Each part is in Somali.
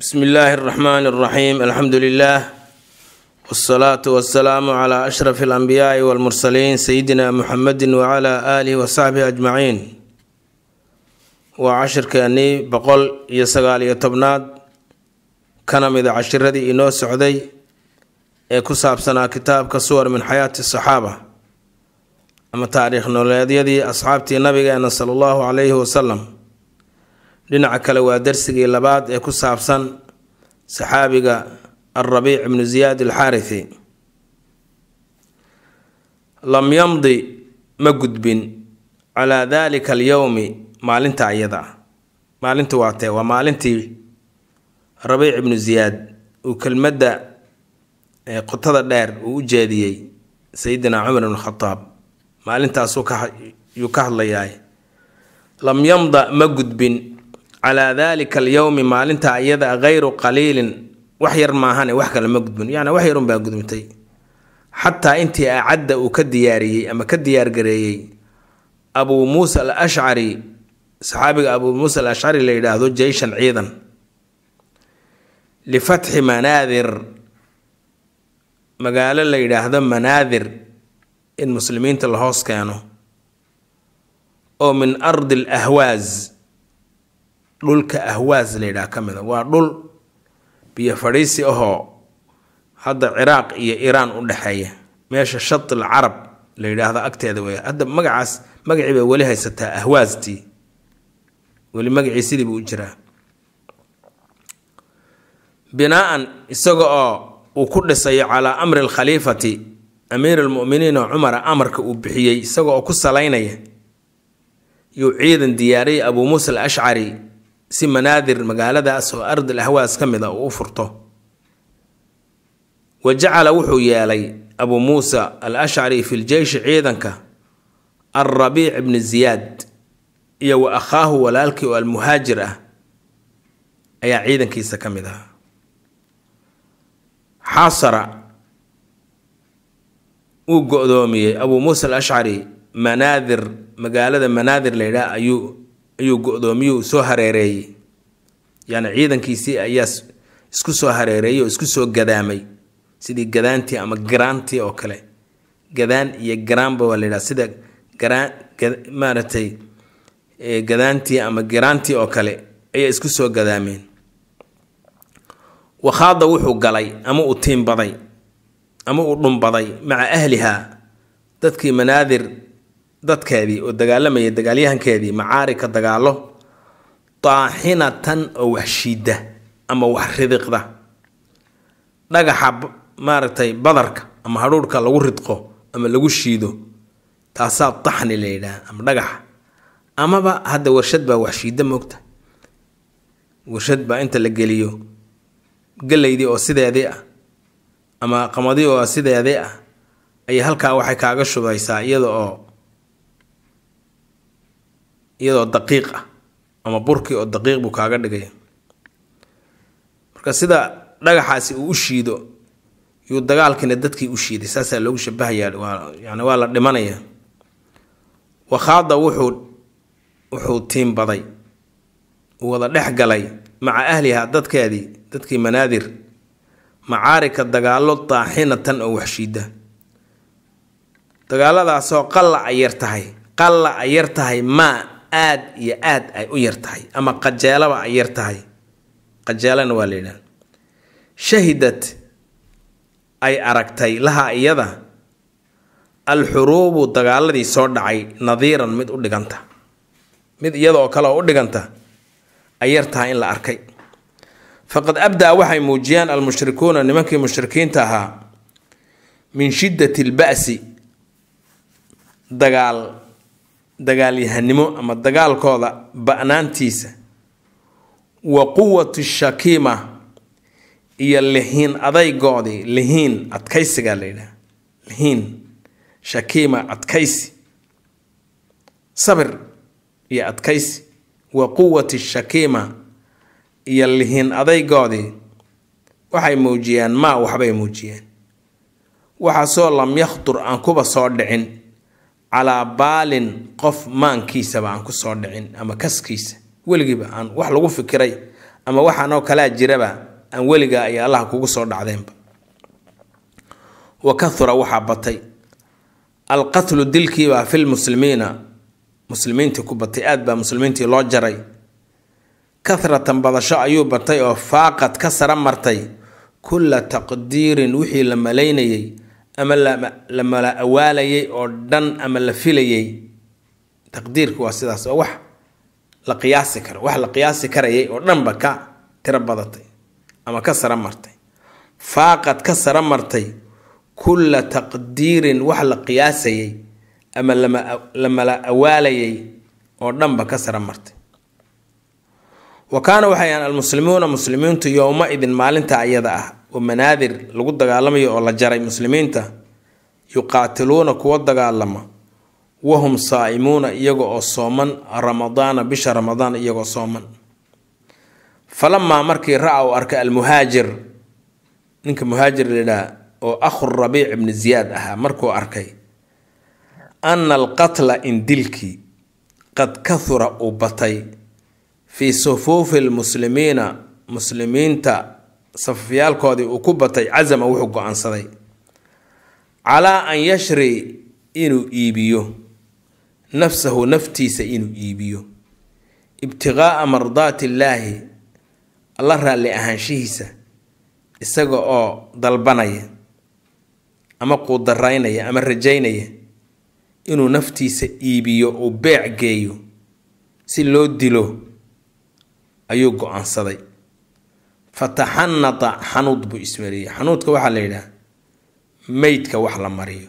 bsmi illaahi alraxmaani araxiim alxamdu lilaah wsalaatu wasalaamu calaa ashraf alambiyaai walmursaliin sayidina muxamedin wacalaa aalihi wasaxbihi ajmaciin waa cashirkeennii boqol iyo sagaaliyo tobnaad kana mid a cashiradii inoo socday ee ku saabsanaa kitaabka suwar min xayaati saxaaba ama taariikh nooleedyadii asxaabtii nabigeena sala allahu calayhi wasalam dhinaca kale waa darsigii labaad ee ku saabsan saxaabiga alrabiic ibnu ziyaad alxaarithi lam yamdi ma gudbin calaa dalika alyowmi maalinta ayada ah maalinta waatee waa maalintii rabiic ibnu ziyaad uu kelmadda qotada dheer uu u jeediyey sayidina cumar ibn khataab maalintaasuu kayuu ka hadlayaay lam yamda ma gudbin calaa dalika alyowmi maalintaa iyada hayru qaliilin wax yar maahane wax kale ma gudbin yani wax yarunbaa gudmitay xataa intii acadda uu ka diyaariyey ama ka diyaargareeyey abuu muusa al ashcari saxaabiga abuu muusa al ashcari la yidhaahdo jeyshan ciidan lifatxi manaadir magaalo la yidhaahdo manaadir in muslimiinta la hoos keeno oo min ardi al alahwaas dhulka ahwaas la yidhaha ka mid a ah. waa dhul biyo fadhiisi ahoo hadda ciraaq iyo iiraan u dhexeeya meesha shatil carab la yidhaahdo agteeda wey hadda magacaas magacii bay weli haysataa ahwaastii weli magacii sidii buu u jiraa binaa-an isaga oo uu ku dhisayo calaa amri alkhaliifati amiir almuminiin oo cumara amarka uu bixiyey isaga oo ku salaynaya yuu ciidan diyaariyay abuu muusa alashcari si manaadir magaaladaas oo ardil ahwaas ka mid a uu u furto wa jacala wuxuu yeelay abu muusa al ashcari fi ljeyshi ciidanka alrabiic ibni ziyaad iyo wa akhaahu walaalkii oo almuhaajir ah ayaa ciidankiisa ka mid ahaa xasara wuu go-doomiyey abuu muusa al ashcari manaadir magaalada manaadir la yidhaah ayuu ayuu go doomiyuhu soo hareereeyey yani ciidankiisii ayaa isku soo hareereeyey oo isku soo gadaamay sidii gadaantii ama garaantii oo kale gadaan iyo garaanba waa layidhaha sida garaan maaragtay gadaantii ama garaantii oo kale ayaa isku soo gadaameen wakhaada wuxuu galay ama uu tiimbaday ama uu dhunbaday maca ahlihaa dadkii manaadir dadkeedii oo dagaalamaya dagaalyahankeedii macaarigka dagaalo daaxinatan oo wax shiida ama wax ridiqda dhagaxa maaragtay badarka ama hadhuurhka lagu ridqo ama lagu shiido taasaa daxni la yidhaha ama dhagaxa amaba hadda warshad baa wax shiida moogta warshad baa inta la geliyo gelaydii oo sideedii ah ama qamadii oo sideedii ah ayaa halkaa waxay kaaga shubaysaa iyada oo iyadoo daqiiq ah ama burkii oo daqiiq buu kaaga dhigaya marka sida dhagaxaasi uu u shiido yuu dagaalkiina dadkii u shiiday saasaa loogu shabahayaa yani waa la dhimanaya wakhaada wuxuu wuxuu tiimbaday uu wada dhex galay maca ahliha dadkeedii dadkii manaadir macaarika dagaalo daaxinatan oo waxshiida dagaaladaasoo qalla a tahay qalla a yar tahay maa aad iyo aad ay u yar tahay ama qajeelaba ay yar tahay qajeelana waa la yidhaha shahidad ay aragtay laha iyada alxuruubu dagaaladii soo dhacay nadiiran mid u dhiganta mid iyadaoo kale oo u dhiganta ay yar tahay in la arkay faqad abdaa waxay muujiyaan almushrikuuna nimankii mushrikiinta ahaa min shiddati alba'si dagaal dagaalyahanimo ama dagaalkooda ba'naantiisa wa quwatu shakiima iyo lihiin adaygoodii lihiin adkaysiga la yidhaha lihiin shakiima adkaysi sabir iyo adkaysi wa quwati shakiima iyo lihiin adaygoodii waxay muujiyaan maa waxbay muujiyeen waxaasoo lam yakhdur aan kuba soo dhicin calaa baalin qof maankiisaba aan kusoo dhicin ama kaskiisa weligiiba aan wax lagu fikiray ama waxaanoo kalaa jiraba aan weligaa ay allah kugu soo dhacdeenba wa kahura waxaa batay alqatlu dilkiibaa filmuslimiina muslimiintii ku batay aada baa muslimiintii loo jaray kahratan badasho ayuu batay oo faaqad ka sara martay kulla taqdiirin wixii la malaynayay ama la mala awaalayay oo dhan ama la filayay taqdiirku waa sidaas oo wax la qiyaasi karo wax la qiyaasi karayay oo dhanba ka tiro badatay ama ka sara martay faaqad ka sara martay kulla taqdiirin wax la qiyaasayay ama la mala awaalayay oo dhanba ka sara martay wa kaana waxay almuslimuuna muslimiintu yowma idin maalinta ayada ah oo manaadir lagu dagaalamayo oo la jaray muslimiinta yuqaatiluuna kuwa dagaalama wahum saa'imuuna iyaga oo sooman ramadaana bisha ramadaan iyagoo sooman falamaa markii ra-a u arkay almuhaajir ninka muhaajir layidhaha oo akhu rabiic ibni ziyaad ahaa markuu arkay ana alqatla in dilkii qad kahura uu batay fii sufuufi lmuslimiina muslimiinta safafyaalkoodii uu ku batay casama wuxuu go-aansaday calaa an yashri inuu iibiyo nafsahu naftiisa inuu iibiyo ibtiqaa'a mardaati illaahi alla raalli ahaanshihiisa isaga oo dalbanaya ama quudaraynaya ama rajaynaya inuu naftiisa iibiyo uu beec geeyo si loo dilo ayuu go-aansaday fataxanata xanuud buu ismariyey xanuudka waxaa la yidhaha meydka wax la mariyo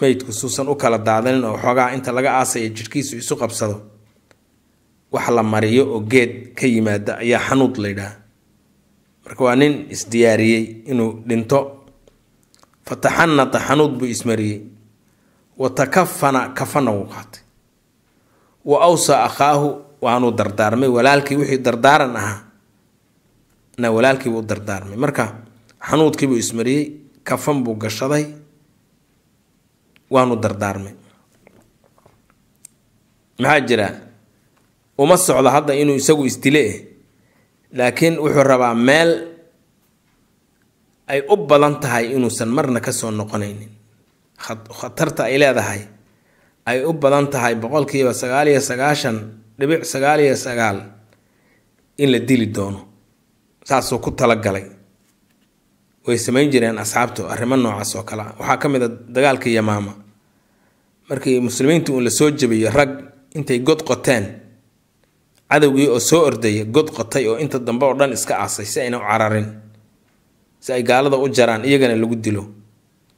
meydku suusan u kala daadanin oo xoogaa inta laga aasaya jirkiisu isu qabsado wax la mariyo oo geed ka yimaada ayaa xanuud la yidhaha marka waa nin isdiyaariyey inuu dhinto fataxanata xanuud buu ismariyey wa takafana kafana wuu qaatay wa awsaa akhaahu waanuu dardaarmay walaalkii wixii dardaaran ahaa na walaalkiibu u dardaarmay marka xanuudkiibuu ismariyey kafan buu gashaday waanu dardaarmay maxaa jira uma socdo hadda inuu isagu isdile eh, laakiin wuxuu rabaa meel ay u badan tahay inuusan marna kasoo noqonaynin khatarta ay leedahay ay u badan tahay boqolkiiba sagaal iyo sagaashan dhibic sagaal iyo sagaal in la dili doono saasuu ku talagalay way samayn jireen asxaabtu arrimo noocaas oo kale waxaa ka mid a ah dagaalka yamaama markii muslimiinta uun lasoo soo jabiyo rag intay god qoteen cadowgii oo soo ordaya god qotay oo inta dambe oo dhan iska aasay si ayna u cararin si ay gaalada u jaraan iyagana lagu dilo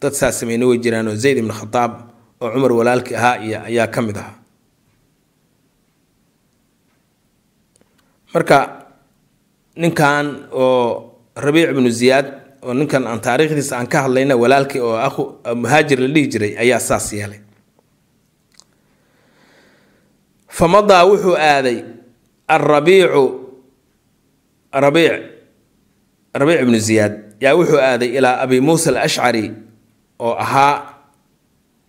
dad saa sameyna way jiraan oo zayd ibn khataab oo cumar walaalkii ahaa iyo ayaa ka mid ahaa marka ninkan oo rabiic ibnu ziyaad oo ninkan aan taariikhdiisa aan ka hadlayna walaalkii oo aku ah, muhaajir la dhihi jiray ayaa saas yeelay famadaa wuxuu aaday arabiicu rabiic rabiic ibnu ziyaad yaa wuxuu aaday ilaa abi muusa alashcari oo ahaa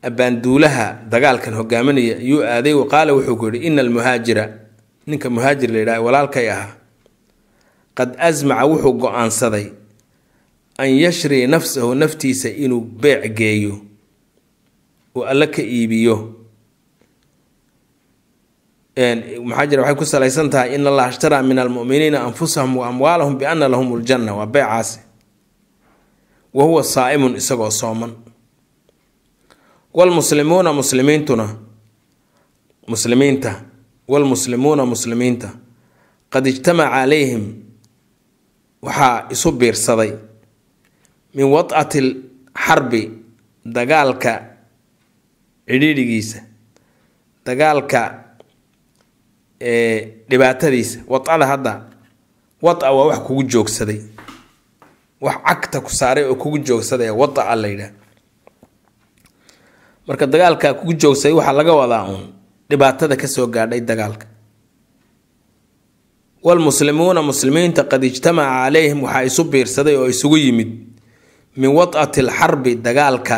abaanduulaha dagaalkan hogaaminaya ayuu aaday wa qaala wuxuu ku yihi ina almuhaajira ninka muhaajir la yidhaha walaalkay ahaa qad asmaca wuxuu go-aansaday an yashrii nafsahu naftiisa inuu beec geeyo oo alle ka iibiyo maxaa jira waxay ku salaysan tahay in allah ashtaraa min almuminiina anfusahum wa amwaalahum biana lahum uljanna waa beecaasi wa huwa saa'imun isagoo sooman wlmuslimuuna muslimiintuna muslimiinta wlmuslimuuna muslimiinta qad ijtamaca calayhim waxaa isu biirsaday min wadcati alxarbi dagaalka cidhiidhigiisa dagaalka dhibaatadiisa wadcada hadda wadca waa wax kugu joogsaday wax cagta ku saaray oo kugu joogsaday wadaca la yidhaah marka dagaalka kugu joogsaday waxaa laga wadaa uun dhibaatada kasoo gaadhay dagaalka walmuslimuuna muslimiinta qad ijtamaca calayhim waxaa isu biirsaday oo isugu yimid min wad'ati alxarbi dagaalka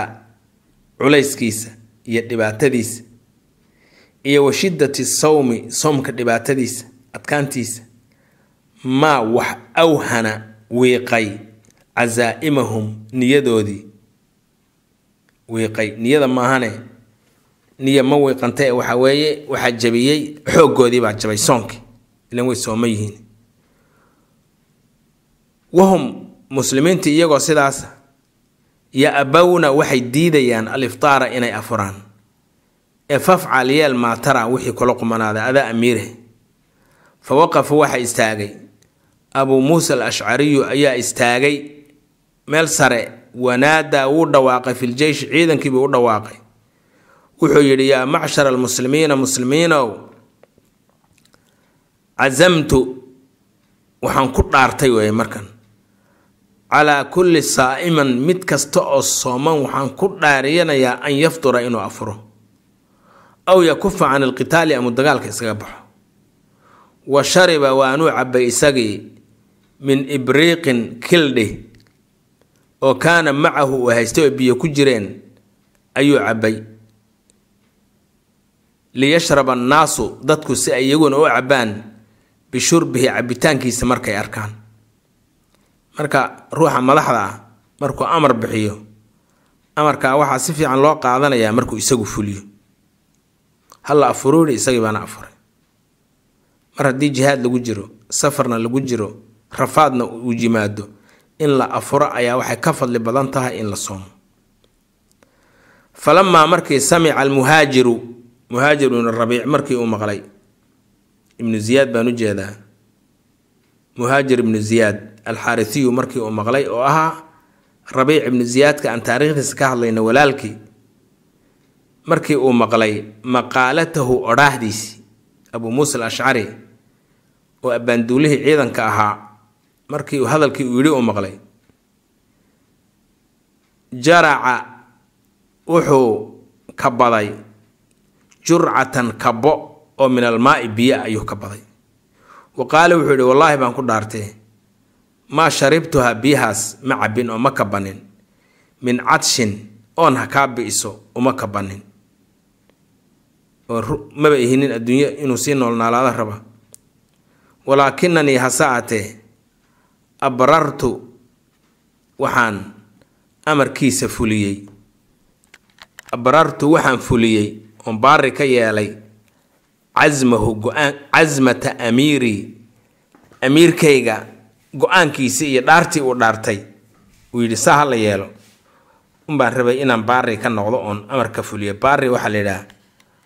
culayskiisa iyo dhibaatadiisa iyo wa shiddati sawmi soomka dhibaatadiisa adkaantiisa maa wax awhana wiiqay casaa'imahum niyadoodii wiiqay niyada maahane niya ma wiiqantae ee waxaa weeye waxaa jabiyey xooggoodii baa jabay soonkii ilan way sooman yihiin wahum muslimiinta iyagoo sidaas ya-abowna waxay diidayaan aliftaara inay afuraan ee fafcal yeel maatara wixii kula qumanaaday adaa amiire fa waqafa waxa istaagay abuu muusa alashcariyu ayaa istaagay meel sare wanaadaa wuu dhawaaqay filjeysh ciidankiibuu u dhawaaqay wuxuu yidhi yaa macshar almuslimiina muslimiinow cazamtu waxaan ku dhaartay waay markan calaa kulli saa'iman mid kasta oo sooman waxaan ku dhaariyanayaa an yafdura inuu afuro aw yakufa can alqitaali amu dagaalka iskaga baxo wa shariba waanuu cabbay isagii min ibriiqin kildhi oo kaana macahu uu haystay oo biyo ku jireen ayuu cabbay liyashraba annaasu dadku si ay iyaguna u cabbaan bishurbihi cabitaankiisa markay arkaan marka ruuxa madaxda ah markuu amar bixiyo amarkaa waxaa si fiican loo qaadanayaa markuu isagu fuliyo hala afuruuni isagii baana afuray mar haddii jihaad lagu jiro safarna lagu jiro rafaadna uu yimaado in la afuro ayaa waxay ka fadli badan tahay in la soomo falamaa markii samica almuhaajiru muhaajirun rabiic markii uu maqlay ibnu ziyaad baan u jeedaa muhaajir ibnu ziyaad alxaarisiyu markii uu maqlay oo ahaa rabiic ibnu ziyaadka aan taariikhdiisa ka hadlayna walaalkii markii uu maqlay maqaalatahu odhaahdiisi abuu muusa al ashcari oo abbaanduulihii ciidanka ahaa markii uu hadalkii uu yidhi uu maqlay jaraca wuxuu ka baday jurcatan kabo oo min almaai biyo ayuu ka baday wa qaale wuxuu yidhi wallaahi baan ku dhaartee maa sharibtuha biyahaas ma cabbin oo ma ka banin min cadshin oon ha kaa bi-iso uma kabanin oo maba ihinin adduunyo inuu sii noolnaalaada raba walaakinanii hase aatee abrartu waxaan amarkiisa fuliyey abrartu waxaan fuliyey oon baari ka yeelay casmahu go-aan casmata amiirii amiirkayga go-aankiisii iyo dhaartii uu dhaartay uu yidhi saa hala yeelo unbaan rabay inaan baari ka noqdo oon amarka fuliyo baari waxaa la yidhaha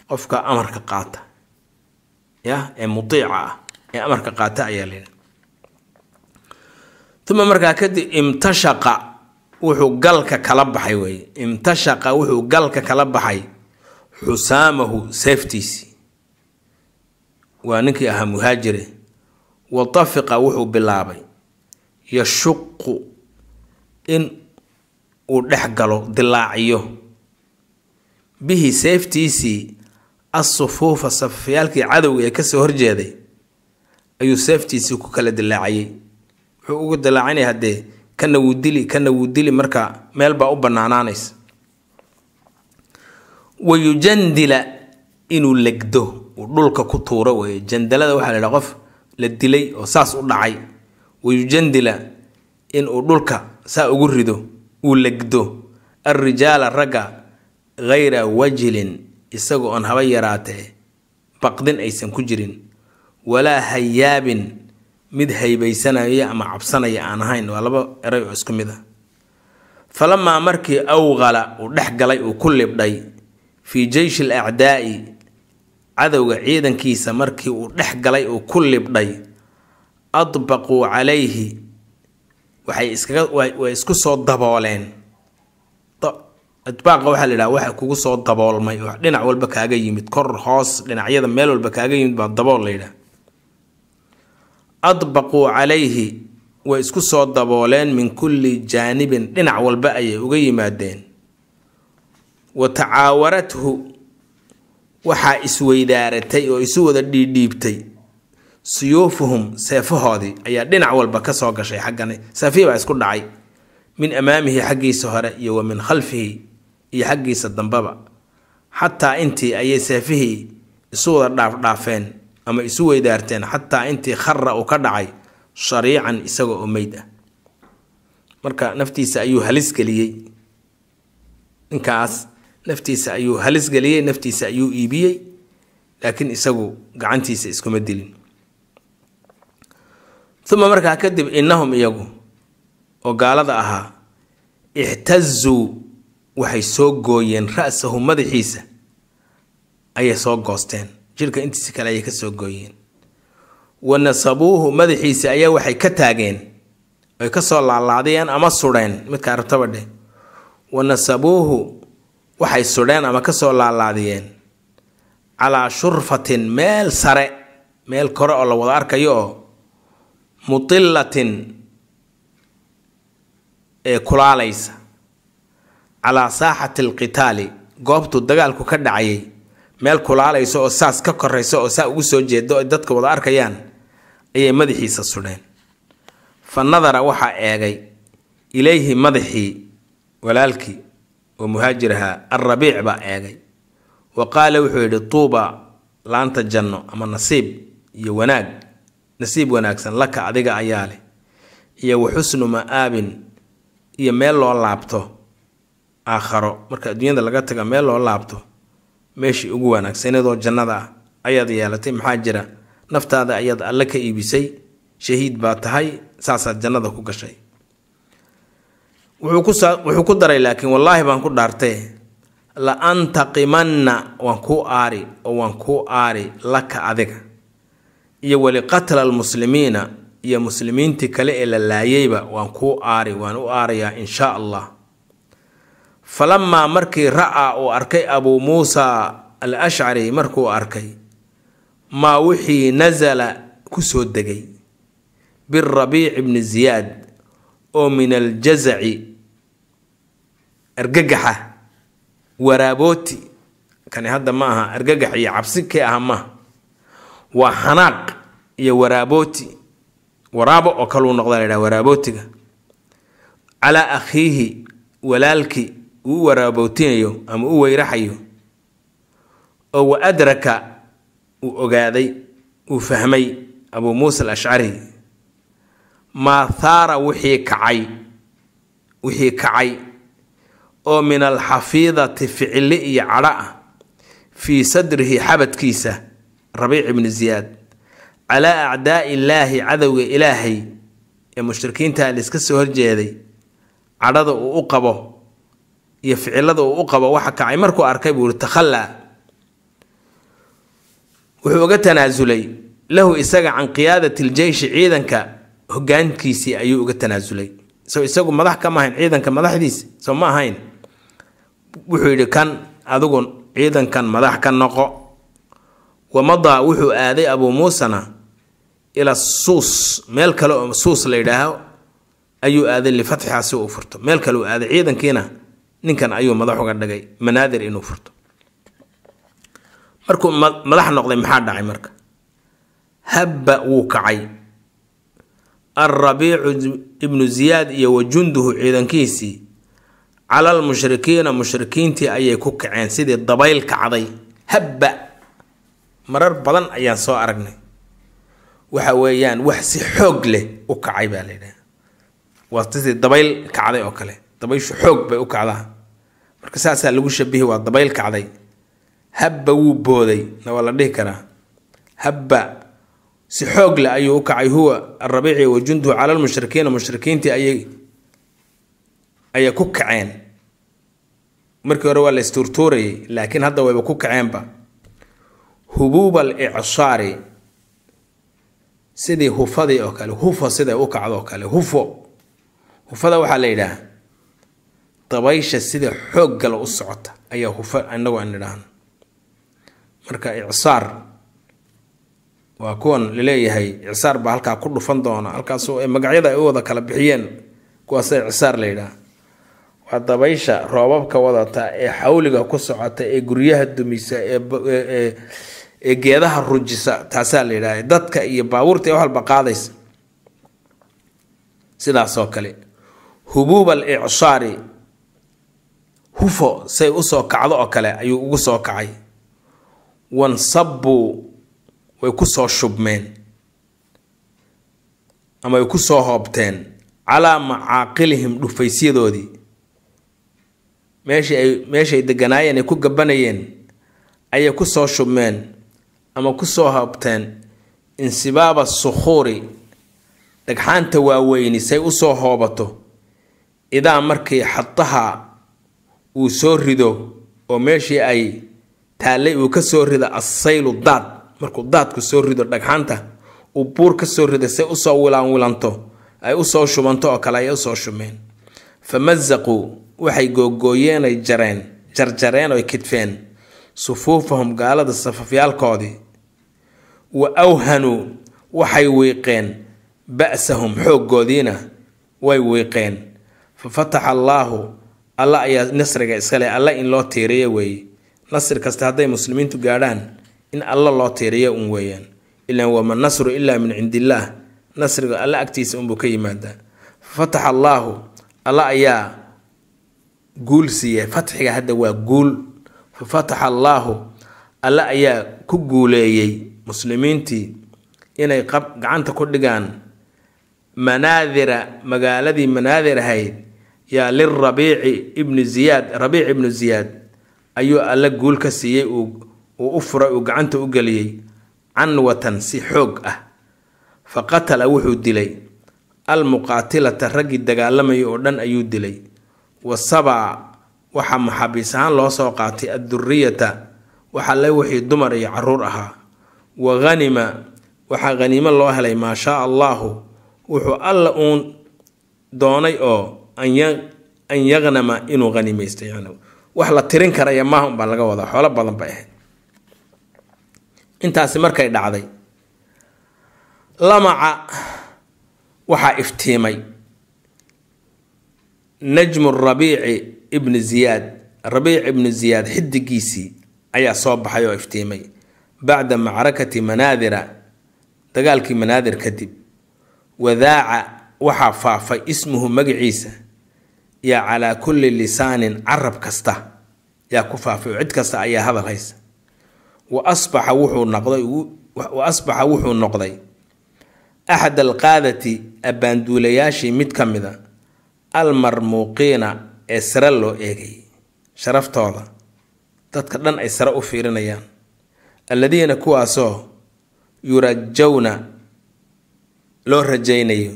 qofka amarka qaata yah ee mutiica ah ee amarka qaata ayaa la yidhaha uma markaa kadib imtashaqa wuxuu galka kala baxay weye imtashaqa wuxuu galka kala baxay xusaamahu seeftiisii waa ninkii ahaa muhaajire watafiqa wuxuu bilaabay yashuqu in uu dhex galo dilaaciyo bihi seeftiisii asufuufa safafyaalkii cadowga ee kasoo horjeeday ayuu seeftiisii ku kala dilaaciyey wuxuu ugu dilaacinaya haddee kana wuu dili kana wuu dili marka meel baa u bannaanaanaysa wayujandila inuu legdo uu dhulka ku tuuro weye jandalada waxaa laydhaha qof la dilay oo saas u dhacay wayujandila in uu dhulka saa ugu rido uu legdo alrijaala ragga hayra wajilin isagoo oon haba yaraatee baqdin aysan ku jirin walaa hayaabin mid haybaysanaya ama cabsanaya aan ahayn waa laba eray oo isku mid ah falamaa markii awqala uu dhex galay uu ku libdhay fii jeyshi alacdaa'i cadowga ciidankiisa markii uu dhex galay uu ku libdhay adbaquu calayhi waxay iskaga way isku soo dabooleen idbaaqa waxaa la idhaha waxa kugu soo daboolmay oo dhinac walba kaaga yimid kor hoos dhinacyada meel walba kaaga yimid baa dabool la yidhaha adbaquu calayhi way isku soo dabooleen min kulli jaanibin dhinac walba ayay uga yimaadeen wa tacaawarathu waxaa isweydaaratay oo isu wada dhiidhiibtay suyuufuhum seefahoodii ayaa dhinac walba kasoo gashay xaggani seefihii baa isku dhacay min amaamihi xaggiisa hore iyo wa min khalfihi iyo xaggiisa dambaba xataa intii ayay seefihii isu wada dhaafdhaafeen ama isu weydaarteen xataa intii khara uu ka dhacay shariican isaga oo meyd ah marka naftiisa ayuu halis geliyey ninkaas naftiisa ayuu halis geliyey naftiisa ayuu iibiyey laakiin isagu gacantiisa iskuma dilin uma markaa kadib innahum iyagu oo gaalada ahaa ixtazuu waxay soo gooyeen ra-sahu madaxiisa ayay soo goosteen jirka intiisa kale ayay ka gooyeen wa nasabuuhu madaxiisa ayaa waxay ka taageen ay kasoo soo laalaadiyeen ama sudheen midkaa rabtabadheh wa nasabuuhu waxay sudheen ama kasoo laalaadiyeen calaa shurfatin meel sare meel kore oo la wada arkayo oo mutillatin ee kulaalaysa calaa saaxati alqitaali goobtuu dagaalku ka dhacayay meel kulaalaysa oo saas ka koraysa oo saa ugu soo jeedo ay dadka wada arkayaan ayay madaxiisa sudheen fa nadara waxaa eegay ilayhi madaxii walaalkii oo muhaajir ahaa alrabiic baa eegay wa qaala wuxuu yidhi tuuba laanta janno ama nasiib iyo wanaag nasiib wanaagsan laka adiga ayaa leh iyo wa xusnu aabin iyo meel loo laabto aakharo marka adduunyada laga taga meel loo laabto meeshii ugu wanaagsanadoo jannada ah ayaad yeelatay maxaa jira naftaada ayaad alle ka iibisay shahiid baa tahay saasaad jannada ku gashay wuxuu ku daray laakiin wallaahi baan ku dhaartee la antaqimanna waan kuu aari oo waan kuu aari laka adiga iyo weli qatla almuslimiina iyo muslimiintii kale ee la laayeyba waan kuu aari waan u aarayaa inshaa allah falamaa markii ra'aa uu arkay abuu muusa al ashcari markuu arkay maa wixii nasala ku soo degay birabiic bni ziyaad oo min aljazaci argagaxa waraabooti kani hadda ma aha argagax iyo cabsi kee aha maaha waa xanaaq iyo waraabooti waraabo oo kaluu noqda la yidhaha waraabootiga calaa akhiihi walaalkii uu waraabootinayo ama u weyraxayo oo wa adraka uu ogaaday uu fahmay abuu muusa alashcari maa thaara wixii kacay wixii kacay oo min alxafiidati ficili iyo cadho ah fii sadrihi xabadkiisa rabiic ibni ziyaad calaa acdaai illaahi cadowga ilaahay ee mushrikiinta laiska soo horjeeday cadhada uu u qabo iyo ficilada uu u qabo waxa kacay markuu arkay buu yihi takhallaa wuxuu uga tanaasulay lahu isaga can qiyaadati ljeyshi ciidanka hogaankiisii ayuu uga tanaasulay so isagu madax kama ahayn ciidanka madaxdiisa soo ma ahayn wuxuu yidhi kan adigu ciidankan madax ka noqo wa madaa wuxuu aaday abuu muusana ila suus meel kale oo suus la yidhaaho ayuu aaday lifatxiha si uu furto meel kale uu aaday ciidankiina ninkan ayuu madax uga dhigay manaadir inuu furto markuu madax noqday maxaa dhacay marka habba wuu kacay alrabiicu ibnu ziyaad iyo wa junduhu ciidankiisii calal mushrikiina mushrikiintii ayay ku kaceen sidii dabayl kacday habba marar badan ayaan soo aragnay waxa weeyaan wax si xoog leh u kacay baa layidhaha waa sidii dabayl kacday oo kale dabayshu xoog bay u kacdaa marka saasaa lagu shabihi waa dabayl kacday habba wuu booday na waa la dhihi karaa habba si xoog leh ayuu u kacay huwa arabiici wa junduhu calal mushrikiina mushrikiintii ayay ayay ku kaceen markii hore waa la istuurtuurayay laakiin hadda wayba ku kaceenba hubuub al icsaari sidii hufadii oo kale hufo siday u kacdoo kale hufo hufada waxaa la yidhaah dabaysha sida xoog xooggala u socota ayaa hufa inagu aan idhaahno marka icsaar waa kuwan laleeyahay icsaar baa halkaa ku dhufan doona halkaas magacyada ay u wada kala bixiyeen kuwaasa icsaar la yidhaah waa dabaysha roobabka wadata ee xawliga ku socota ee guryaha dumisa ee geedaha rujisa taasaa la yidhaahda dadka iyo baabuurta ee halba qaadaysa sidaasoo kale hubuub al icsaari hufo say usoo kacdo oo kale ayuu ugu soo kacay wansabuu way ku soo shubmeen ama ay ku soo hoobteen calaa macaaqilihim dhufaysyadoodii meeshii ay meeshay deganaayeen ay ku gabanayeen ayay ku soo shubmeen ama kusoo habteen insibaaba sukhuuri dhagxaanta waaweyni say usoo hoobato idaa markii xadaha uu soo rido oo meeshii ay taallay uu ka soo rido assaylu daad markuu daadku soo rido dhagxaanta uu buur kasoo rido say usoo wilaanwilanto ay usoo shubanto oo kale ay usoo shubmeen famazaquu waxay googooyeen ay jareen jarjareen oy ay kidfeen sufuufahum gaalada safafyaalkoodii wa awhanuu waxay wiiqeen ba-sahum xooggoodiina way wiiqeen fa fataxa allaahu alla ayaa nasriga iskale alla in loo tiiriya weeye nasri kasta hadday muslimiintu gaadhaan in alla loo tiiriya un weeyaan ilaan wama nasru ilaa min cindiillaah nasriga alla agtiisa unbuu ka yimaadaa fafataxa fataxa allaahu alla ayaa guul siiya fatxiga hadda waa guul fafataxa allaahu alle ayaa ku guuleeyey muslimiintii inay gacanta ku dhigaan manaadira magaaladii manaadir ahayd yaa lirabiici ibni ziyaad rabiic ibnu ziyaad ayuu alle guul ka siiyey uu u furay uu gacanta u geliyey canwatan si xoog ah fa qatala wuxuu dilay almuqaatilata raggii dagaalamaya oo dhan ayuu dilay wa sabaa waxaa maxaabiis ahaan loo soo qaatay adduriyata waxaa la wixii dumar iyo caruur ahaa wa hanima waxaa haniimo loo helay maa shaa allaahu wuxuu alla uun doonay oo an yaqnama inuu hanimaysto yan wax la tirin karaya maaha unbaa laga wadaa xoolo badan bay ahayd intaasi markay dhacday lamaca waxaa iftiimay najmu rabiici ibni ziyaad rabiic ibni ziyaad xidigiisii ayaa soo baxay oo iftiimay bacda macrakati manaadira dagaalkii manaadir kadib wadaaca waxaa faafay ismuhu magiciisa yaa calaa kulli lisaanin carab kasta yaa ku faafay oo cid kasta ayaa hadal haysa wa asbaxa wuxuu noqday wa asbaxa wuxuu noqday axad alqaadati abaanduulayaashii mid ka mida almarmuuqiina ee sare loo eegay sharaftooda dadka dhan ay sare u fiirinayaan alladiina kuwaasoo yurajawna loo rajaynayo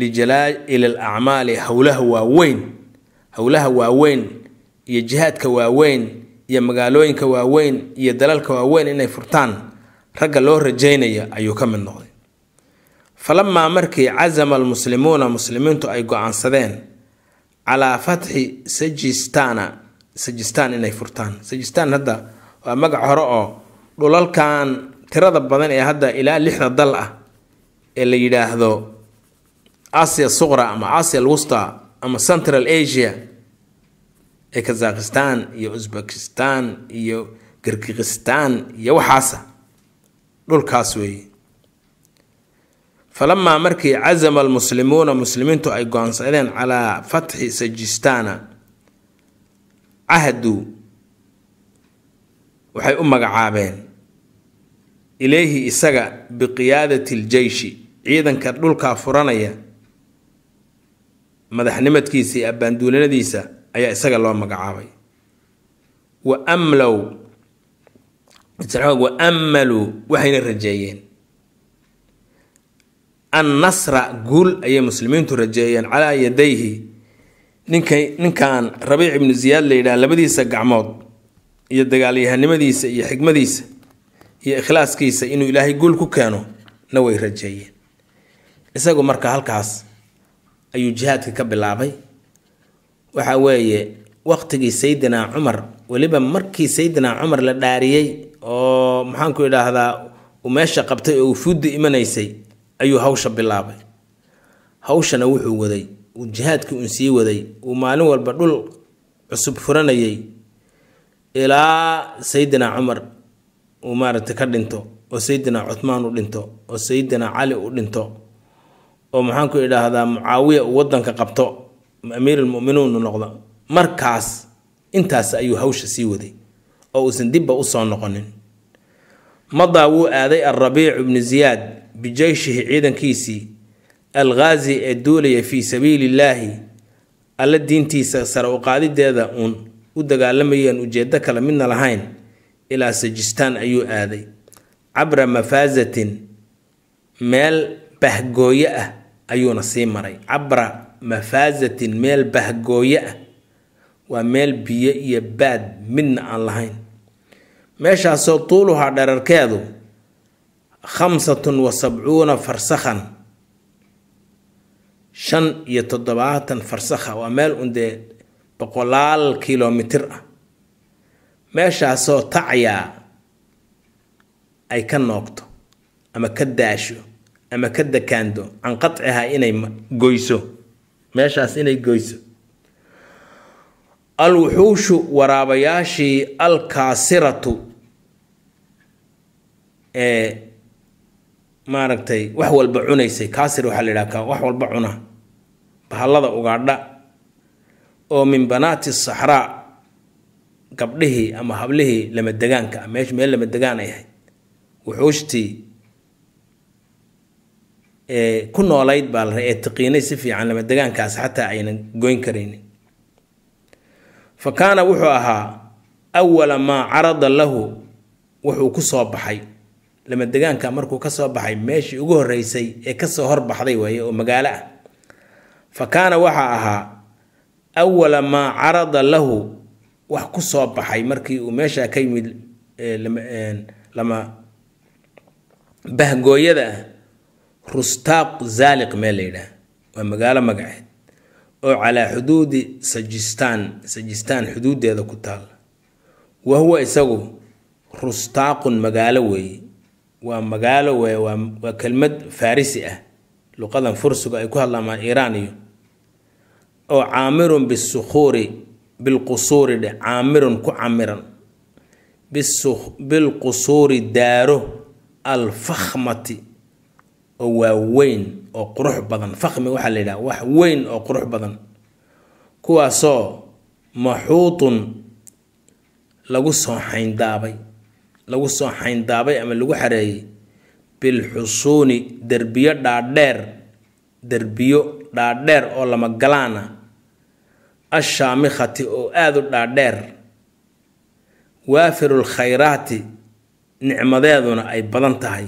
lijalaaili l acmaali howlaha waaweyn howlaha waaweyn iyo jihaadka waaweyn iyo magaalooyinka waaweyn iyo dalalka waaweyn inay furtaan ragga loo rajaynayo ayuu ka mid noqday falamaa markii cazama almuslimuuna muslimiintu ay go-aansadeen calaa fatxi sajistana sajistaan inay furtaan sajistaan hadda waa magac hore oo dhulalkan tirada badan ee hadda ilaa lixda dal ah ee la yidhaahdo asia suqra ama asia alwusta ama central asia ee kazakhistan iyo uzbekistan iyo gargikistan iyo waxaasa ah. dhulkaas weeye falamaa markii casama almuslimuuna muslimiintu ay go go'aansadeen calaa fatxi sajistaana cahdu waxay u magacaabeen ilayhi isaga biqiyaadati aljeyshi ciidanka dhulkaa furanaya madaxnimadkiisa iyo abaanduulinadiisa ayaa isaga loo magacaabay wa amlow wa ammaluu waxayna rajeeyeen an nasra guul ayay muslimiintu rajeeyeen calaa yadayhi ninkan rabiic ibnu ziyaad layidhaha labadiisa gacmood iyo dagaalyahanimadiisa iyo xigmadiisa iyo ikhlaaskiisa inuu ilaahay guul ku keeno na way rajeeyeen isagu marka halkaas ayuu jihaadka ka bilaabay waxa weeye waqtigii sayidina cumar weliba markii sayidina cumar la dhaariyey oo maxaanku idhaahdaa uu meesha qabtay oo uu fuuda imanaysay ayuu hawsha bilaabay hawshana wuxuu waday uu jihaadkii uun sii waday uu maalin walba dhul cusub furanayay ilaa sayidina cumar uu maaragta ka dhinto oo sayidina cuhmaan u dhinto oo sayidina cali u dhinto oo maxaanku idhaahdaa mucaawiya uu wadanka qabto amiirulmuminuun u noqdo markaas intaas ayuu hawsha sii waday oo uusan dibba usoo noqonin madaa wuu aaday alrabiic ibnu ziyaad bijeyshihi ciidankiisii alghaazi ee duulaya fii sabiili sabiilillaahi alle diintiisa sare uqaadideeda uun u dagaalamayeen ujeedo kale midna lahayn ilaa sajistaan ayuu aaday cabra mafaasatin meel bahgooye ah ayuuna sii maray cabra mafaazatin meel bahgooye ah waa meel biyo iyo baad midna aan lahayn meeshaasoo tuuluhaa dherarkeedu khamsatun wa sabcuuna farsakhan shan iyo toddobaatan farsakha waa meel un dee boqolaal kilomitir ah meeshaasoo tacyaa ay ka noogto ama ka daasho ama ka dakaando can qacihaa inay goyso meeshaas inay goyso al wuxuushu waraabayaashii alkaasiratu ee maaragtay wax walba cunaysay kaasir waxaa la yidhahkaa wax walba cuna bahallada ugaadha oo min banaati saxraa gabdhihii ama hablihii lamadegaanka ah meesh meel lamadegaan ay ahayd wuxuushtii ku noolayd baa la rae ee taqiinay si fiican lamadegaankaas xataa aynan goyn karaynin fa kaana wuxuu ahaa awala maa carada lahu wuxuu ku soo baxay lamadegaanka markuu kasoo baxay meeshii ugu horeysay ee kasoo horbaxday waaye oo magaalo ah fa kaana waxaa ahaa awala maa carada lahu wax ku soo baxay markii uu meeshaa ka yimid lama bahgooyada ah rustaaq zaaliq meel yidhaah waa magaalo magaceed oo calaa xuduudi sajistaan sajistaan xuduudeeda ku taal wa huwa isagu rustaaqun magaalo weeye waa magaalo waa kelmad faarisi ah luqadan fursiga ay ku hadlaamaan iiraan iyo oo caamirun bisukhuuri bilqusuuri dhe caamirun ku camiran bilqusuuri daaro alfakhmati oo waaweyn oo qurux badan fakhmi waxaa la yidhaha wax weyn oo qurux badan kuwaasoo maxuutun lagu soo xayndaabay lagu soo xayndaabay ama lagu xareeyey bilxusuuni derbiyo dhaadheer derbiyo dhaadheer oo lama galaana ashaamikhati oo aada u dhaadheer waafiru lkhayraati nicmadeeduna ay badan tahay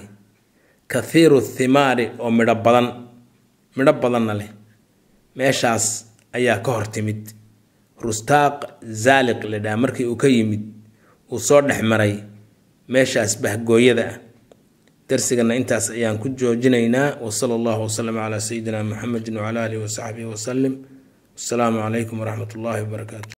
kathiiru thimaari oo midho badan midho badanna leh meeshaas ayaa ka hor timid rustaaq zaaliq la dhaha markii uu ka yimid uu soo dhex maray meeshaas bahgooyada ah darsigana intaas ayaan ku joojinaynaa wsala allahu waslama calaa sayidina muxamedin wcala alihi wasaxbihi wasalim wassalaamu calaykum waraxmat ullahi wbarakaatu